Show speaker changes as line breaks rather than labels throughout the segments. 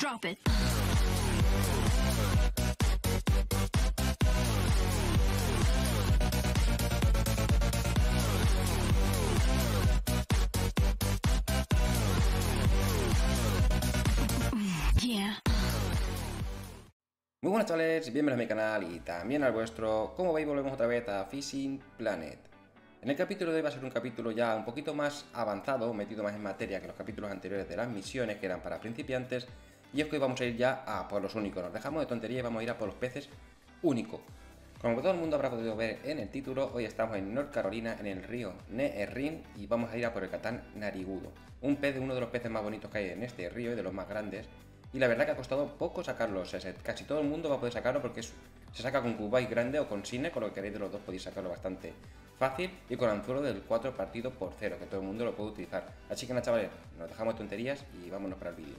Drop it. Muy buenas chavales, bienvenidos a mi canal y también al vuestro. Como veis volvemos otra vez a Fishing Planet. En el capítulo de hoy va a ser un capítulo ya un poquito más avanzado, metido más en materia que los capítulos anteriores de las misiones que eran para principiantes y es que hoy vamos a ir ya a por los únicos. Nos dejamos de tonterías y vamos a ir a por los peces único. Como todo el mundo habrá podido ver en el título, hoy estamos en North Carolina, en el río Neerrin, y vamos a ir a por el Catán Narigudo. Un pez de uno de los peces más bonitos que hay en este río y de los más grandes. Y la verdad que ha costado poco sacarlo, casi todo el mundo va a poder sacarlo porque se saca con cubay grande o con cine, con lo que queréis de los dos podéis sacarlo bastante fácil y con anzuelo del 4 partido por 0, que todo el mundo lo puede utilizar. Así que nada chavales, nos dejamos de tonterías y vámonos para el vídeo.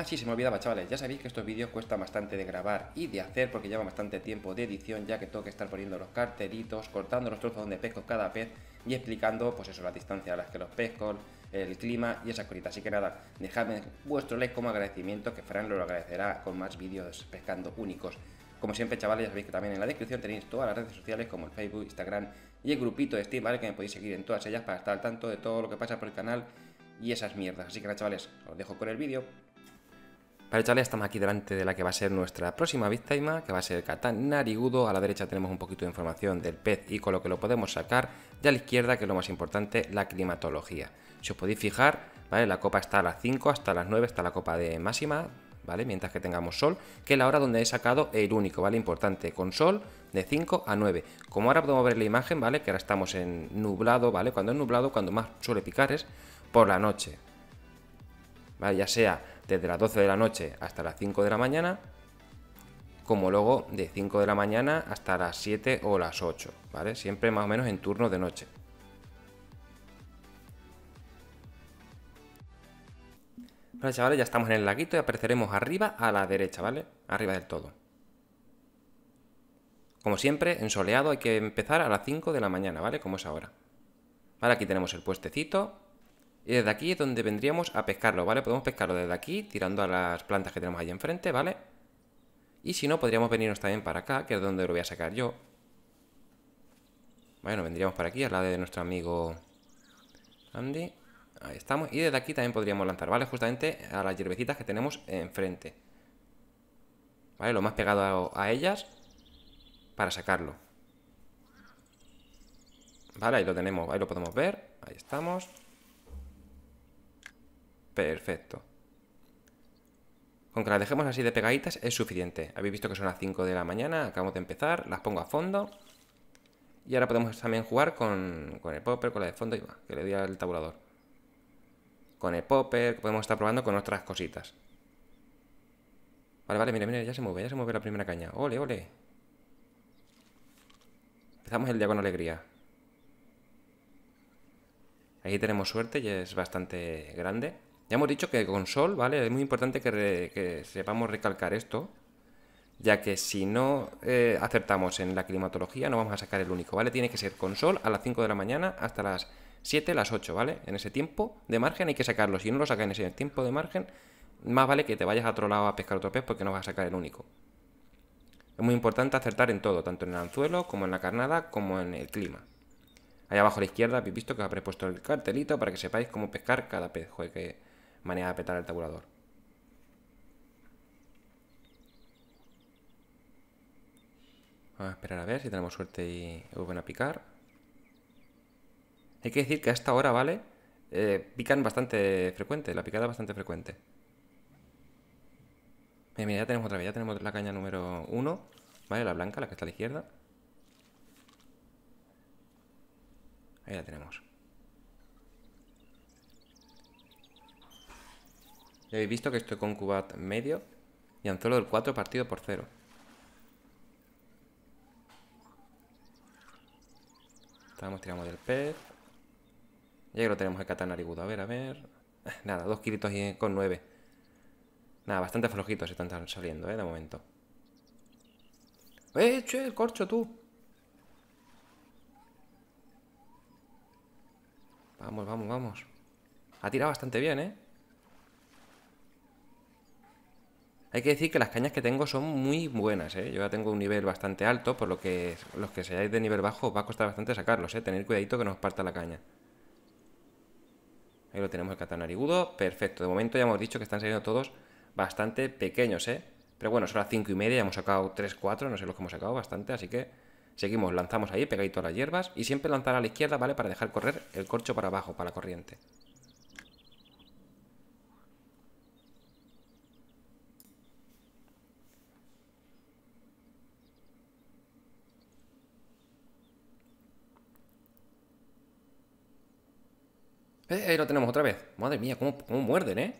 Ah, sí, se me olvidaba, chavales, ya sabéis que estos vídeos cuesta bastante de grabar y de hacer porque lleva bastante tiempo de edición ya que tengo que estar poniendo los carteritos, cortando los trozos donde pesco cada pez y explicando, pues eso, la distancia a las que los pesco, el clima y esas cositas. Así que nada, dejadme vuestro like como agradecimiento que Fran lo agradecerá con más vídeos pescando únicos. Como siempre, chavales, ya sabéis que también en la descripción tenéis todas las redes sociales como el Facebook, Instagram y el grupito de Steam, ¿vale? Que me podéis seguir en todas ellas para estar al tanto de todo lo que pasa por el canal y esas mierdas. Así que nada, chavales, os dejo con el vídeo. Para echarle estamos aquí delante de la que va a ser nuestra próxima víctima, que va a ser el Catán Narigudo. A la derecha tenemos un poquito de información del pez y con lo que lo podemos sacar. Y a la izquierda, que es lo más importante, la climatología. Si os podéis fijar, ¿vale? la copa está a las 5, hasta las 9 está la copa de máxima, ¿vale? Mientras que tengamos sol, que es la hora donde he sacado el único, ¿vale? Importante, con sol de 5 a 9. Como ahora podemos ver la imagen, ¿vale? Que ahora estamos en nublado, ¿vale? Cuando es nublado, cuando más suele picar es por la noche. Ya sea desde las 12 de la noche hasta las 5 de la mañana, como luego de 5 de la mañana hasta las 7 o las 8, ¿vale? Siempre más o menos en turno de noche. Vale, chavales, ya estamos en el laguito y apareceremos arriba a la derecha, ¿vale? Arriba del todo. Como siempre, en soleado hay que empezar a las 5 de la mañana, ¿vale? Como es ahora. aquí tenemos el puestecito. Y desde aquí es donde vendríamos a pescarlo, ¿vale? Podemos pescarlo desde aquí, tirando a las plantas que tenemos ahí enfrente, ¿vale? Y si no, podríamos venirnos también para acá, que es donde lo voy a sacar yo. Bueno, vendríamos para aquí, al lado de nuestro amigo Andy. Ahí estamos. Y desde aquí también podríamos lanzar, ¿vale? Justamente a las hierbecitas que tenemos enfrente. ¿Vale? Lo más pegado a, a ellas para sacarlo. Vale, ahí lo tenemos, ahí lo podemos ver. Ahí estamos. Perfecto. Con que las dejemos así de pegaditas es suficiente. Habéis visto que son las 5 de la mañana, acabamos de empezar, las pongo a fondo. Y ahora podemos también jugar con, el popper, con la de fondo, y va, que le doy al tabulador. Con el popper, podemos estar probando con otras cositas. Vale, vale, mira, mira, ya se mueve, ya se mueve la primera caña. Ole, ole. Empezamos el día con alegría. Aquí tenemos suerte y es bastante grande. Ya hemos dicho que con Sol, ¿vale? Es muy importante que, sepamos recalcar esto, ya que si no eh, acertamos en la climatología no vamos a sacar el único, ¿vale? Tiene que ser con sol a las 5 de la mañana hasta las 7, las 8, ¿vale? En ese tiempo de margen hay que sacarlo, si no lo sacas en ese tiempo de margen, más vale que te vayas a otro lado a pescar otro pez porque no vas a sacar el único. Es muy importante acertar en todo, tanto en el anzuelo como en la carnada como en el clima. Ahí abajo a la izquierda habéis visto que os habré puesto el cartelito para que sepáis cómo pescar cada pez. que manera de petar el tabulador. Vamos a esperar a ver si tenemos suerte y vuelven a picar. Hay que decir que a esta hora, ¿vale? Eh, pican bastante frecuente, la picada bastante frecuente. Mira, ya tenemos otra vez, ya tenemos la caña número 1, ¿vale? La blanca, la que está a la izquierda. Ahí la tenemos. Ya habéis visto que estoy con Cubat medio y Anzuelo del 4 partido por 0. Estamos tiramos del pez. Ya que lo tenemos el catanarigudo. A ver, a ver. Nada, dos kilitos y con 9. Nada, bastante flojitos están saliendo, ¿eh? De momento. ¡Eh, che, el corcho, tú! Vamos, vamos, vamos. Ha tirado bastante bien, ¿eh? Hay que decir que las cañas que tengo son muy buenas, ¿eh? Yo ya tengo un nivel bastante alto, por lo que los que seáis de nivel bajo va a costar bastante sacarlos, ¿eh? Tener cuidadito que no os parta la caña. Ahí lo tenemos el catanarigudo. Perfecto. De momento ya hemos dicho que están saliendo todos bastante pequeños, ¿eh? Pero bueno, son las 5 y media, ya hemos sacado 3, 4, no sé los que hemos sacado bastante, así que seguimos, lanzamos ahí, pegadito a las hierbas y siempre lanzar a la izquierda, ¿vale? Para dejar correr el corcho para abajo, para la corriente. Eh, ahí lo tenemos otra vez. Madre mía, cómo, muerden, ¿eh?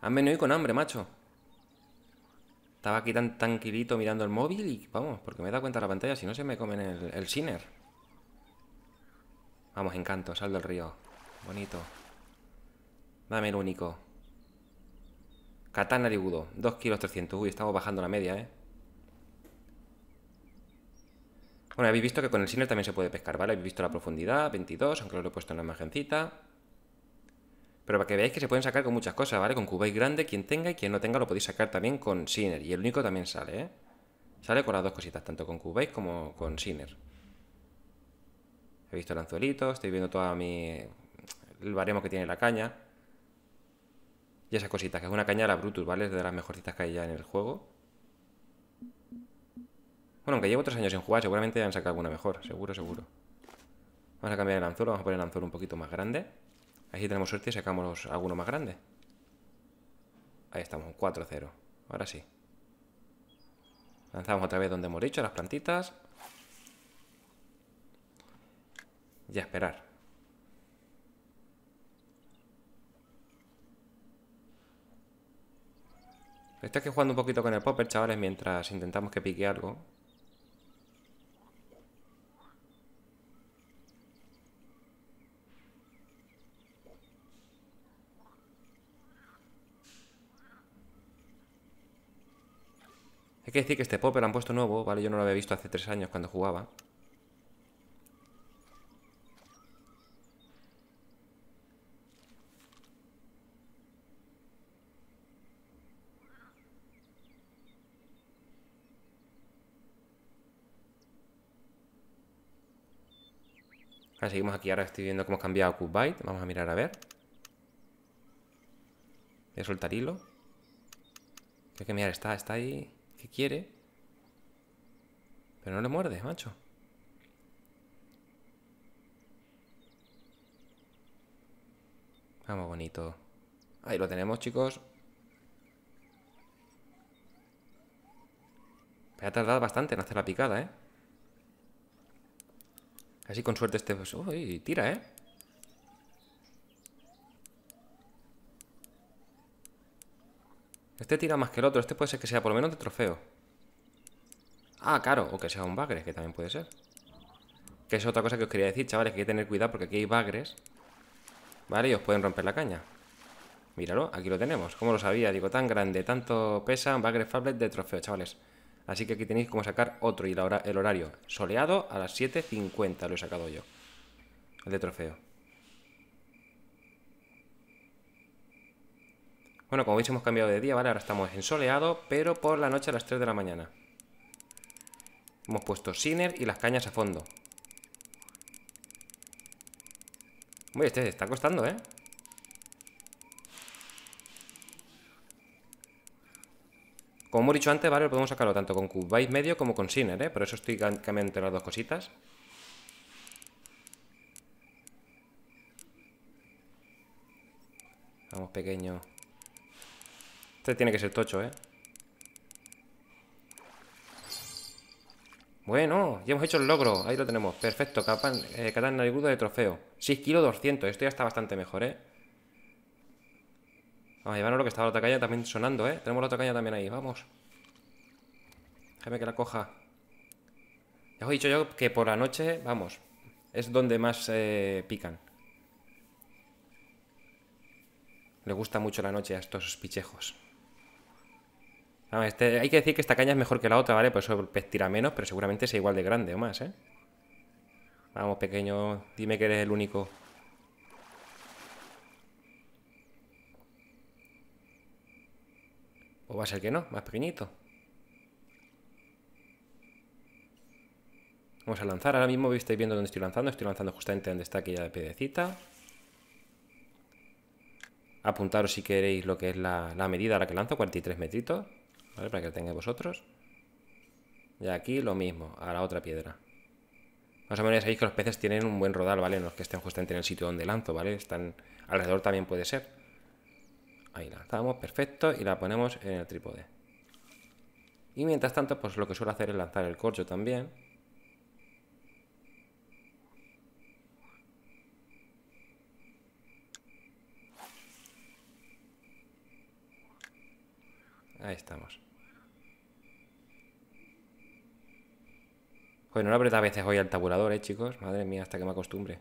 Han venido y con hambre, macho. Estaba aquí tan tranquilito mirando el móvil y vamos, porque me he dado cuenta la pantalla, si no se me comen el, el Sinner. Vamos, encanto, sal del río. Bonito. Dame el único. Katana Ligudo, 2 kilos 300. Uy, estamos bajando la media, ¿eh? Bueno, habéis visto que con el Sinner también se puede pescar, ¿vale? Habéis visto la profundidad, 22, aunque lo he puesto en la imagencita. Pero para que veáis que se pueden sacar con muchas cosas, ¿vale? Con Cubase grande, quien tenga y quien no tenga lo podéis sacar también con Sinner. Y el único también sale, ¿eh? Sale con las dos cositas, tanto con Cubase como con Sinner. He visto el anzuelito, estoy viendo toda mi... el baremo que tiene la caña. Y esas cositas, que es una caña de la Brutus, ¿vale? Es de las mejorcitas que hay ya en el juego. Bueno, aunque llevo otros años sin jugar, seguramente han sacado alguna mejor. Seguro, seguro. Vamos a cambiar el anzuelo. Vamos a poner el anzuelo un poquito más grande. Ahí si tenemos suerte y sacamos alguno más grande. Ahí estamos, 4-0. Ahora sí. Lanzamos otra vez donde hemos dicho, las plantitas. Y a esperar. Estoy aquí jugando un poquito con el popper, chavales, mientras intentamos que pique algo. que decir que este popper lo han puesto nuevo, ¿vale? Yo no lo había visto hace tres años cuando jugaba. Ahora seguimos aquí, ahora estoy viendo cómo ha cambiado cubite Vamos a mirar a ver. Voy a soltar hilo. Creo que mirar, está, está ahí que quiere, pero no le muerdes, macho. Vamos, bonito. Ahí lo tenemos, chicos. Me ha tardado bastante en hacer la picada, ¿eh? Así con suerte este... Pues, uy, tira, ¿eh? Este tira más que el otro. Este puede ser que sea por lo menos de trofeo. Ah, claro. O que sea un bagre, que también puede ser. Que es otra cosa que os quería decir, chavales. Que hay que tener cuidado porque aquí hay bagres. ¿Vale? Y os pueden romper la caña. Míralo, aquí lo tenemos. ¿Cómo lo sabía? Digo, tan grande, tanto pesa. Un bagre fablet de trofeo, chavales. Así que aquí tenéis como sacar otro y la hora, el horario. Soleado a las 7.50 lo he sacado yo. El de trofeo. Bueno, como veis hemos cambiado de día, ¿vale? Ahora estamos en soleado, pero por la noche a las 3 de la mañana. Hemos puesto Sinner y las cañas a fondo. Uy, este está costando, ¿eh? Como hemos dicho antes, ¿vale? podemos sacarlo tanto con Cubase medio como con Sinner, ¿eh? Por eso estoy cambiando las dos cositas. Vamos, pequeño. Este tiene que ser tocho, ¿eh? Bueno, ya hemos hecho el logro. Ahí lo tenemos. Perfecto. Catán eh, narigudo de trofeo. 6 kilos 200. Esto ya está bastante mejor, ¿eh? Vamos a llevarnos lo que estaba la otra caña también sonando, ¿eh? Tenemos la otra caña también ahí. Vamos. Déjame que la coja. Ya os he dicho yo que por la noche, vamos, es donde más eh, pican. Le gusta mucho la noche a estos pichejos. Este, hay que decir que esta caña es mejor que la otra, ¿vale? Por eso tira menos, pero seguramente sea igual de grande o más, ¿eh? Vamos, pequeño, dime que eres el único. O va a ser que no, más pequeñito. Vamos a lanzar. Ahora mismo estáis viendo dónde estoy lanzando. Estoy lanzando justamente donde está aquella piedecita. Apuntaros si queréis lo que es la, la medida a la que lanzo, 43 metritos. ¿Vale? Para que lo tengáis vosotros. Y aquí lo mismo, a la otra piedra. Más o menos sabéis que los peces tienen un buen rodal, ¿vale? los que estén justamente en el sitio donde lanzo, ¿vale? Están alrededor también puede ser. Ahí la lanzamos, perfecto, y la ponemos en el trípode. Y mientras tanto, pues lo que suelo hacer es lanzar el corcho también. Ahí estamos. Pues no lo a veces hoy al tabulador, eh, chicos. Madre mía, hasta que me acostumbre.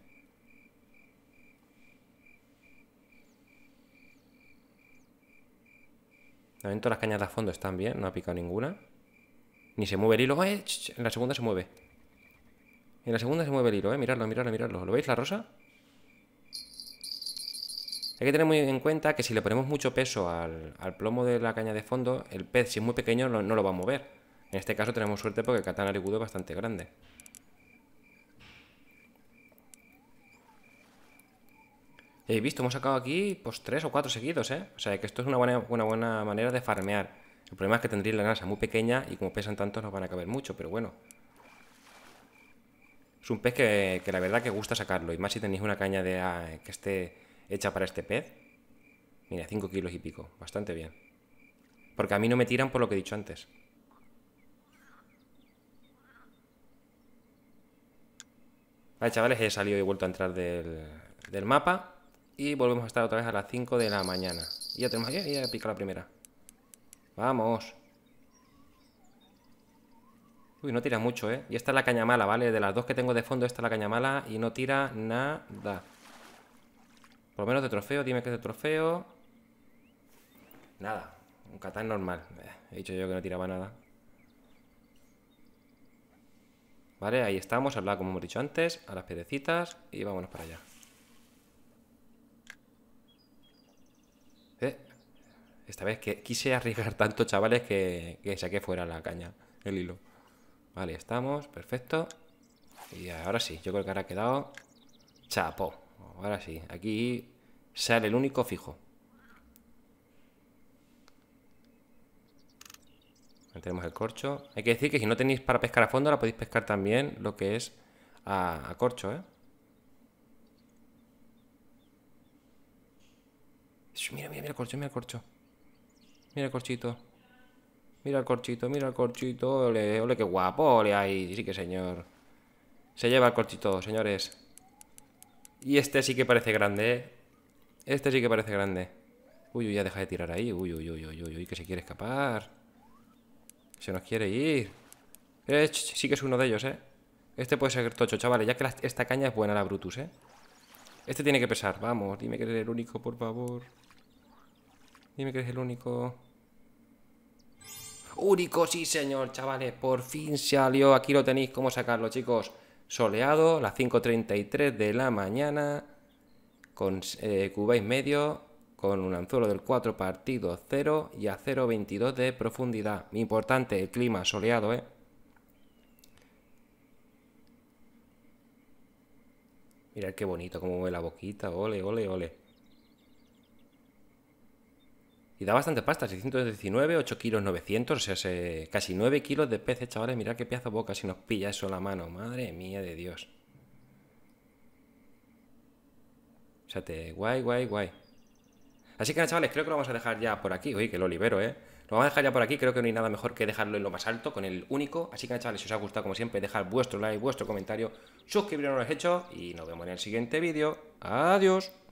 De momento las cañas de fondo están bien, no ha picado ninguna. Ni se mueve el hilo. ¡Eh! En la segunda se mueve. En la segunda se mueve el hilo, eh. Miradlo, miradlo, miradlo. ¿Lo veis, la rosa? Hay que tener muy en cuenta que si le ponemos mucho peso al, plomo de la caña de fondo, el pez, si es muy pequeño, no lo va a mover. En este caso tenemos suerte porque el Catán es bastante grande. Y habéis visto, hemos sacado aquí pues tres o cuatro seguidos, ¿eh? O sea que esto es una buena, buena manera de farmear. El problema es que tendría la NASA muy pequeña y como pesan tantos no van a caber mucho, pero bueno. Es un pez que, la verdad que gusta sacarlo, y más si tenéis una caña de, ah, que esté hecha para este pez. Mira, 5 kilos y pico, bastante bien. Porque a mí no me tiran por lo que he dicho antes. chavales, he salido y vuelto a entrar del, mapa. Y volvemos a estar otra vez a las 5 de la mañana. Y ya tenemos aquí, ya, ya pica la primera. Vamos. Uy, no tira mucho, ¿eh? Y esta es la caña mala, ¿vale? De las dos que tengo de fondo, esta es la caña mala y no tira nada. Por lo menos de trofeo, dime que es de trofeo. Nada, un catán normal. Eh, he dicho yo que no tiraba nada. ¿Vale? Ahí estamos, al como hemos dicho antes, a las piedecitas y vámonos para allá. ¿Eh? Esta vez que quise arriesgar tanto, chavales, que, que saqué fuera la caña, el hilo. Vale, estamos, perfecto. Y ahora sí, yo creo que ahora ha quedado chapo. Ahora sí, aquí sale el único fijo. Tenemos el corcho. Hay que decir que si no tenéis para pescar a fondo, la podéis pescar también lo que es a, corcho, ¿eh? Mira, mira, mira el corcho, mira el corcho. Mira el corchito. Mira el corchito, mira el corchito. Ole, ole, qué guapo, ole ahí. Sí que señor. Se lleva el corchito, señores. Y este sí que parece grande, ¿eh? Este sí que parece grande. Uy, uy, ya deja de tirar ahí. Uy, uy, uy, uy, uy, uy, que se quiere escapar. Se nos quiere ir. Eh, sí que es uno de ellos, ¿eh? Este puede ser tocho, chavales, ya que esta caña es buena, la Brutus, ¿eh? Este tiene que pesar, vamos, dime que eres el único, por favor. Dime que eres el único. Único, sí, señor, chavales, por fin salió. Aquí lo tenéis, cómo sacarlo, chicos. Soleado, las 5.33 de la mañana, con eh, cubáis medio, con un anzuelo del 4 partido 0 y a 0,22 de profundidad. Importante el clima soleado, ¿eh? Mirad qué bonito como mueve la boquita, ole, ole, ole. Y da bastante pasta, 619, 8 kilos 900, o sea, casi 9 kilos de peces, chavales. Mirad qué pieza boca si nos pilla eso en la mano. Madre mía de Dios. O sea, te... guay, guay, guay. Así que chavales, creo que lo vamos a dejar ya por aquí. Oye, que lo libero, ¿eh? Lo vamos a dejar ya por aquí, creo que no hay nada mejor que dejarlo en lo más alto, con el único. Así que chavales, si os ha gustado, como siempre, dejad vuestro like, vuestro comentario, suscribiros si no lo has hecho y nos vemos en el siguiente vídeo. Adiós.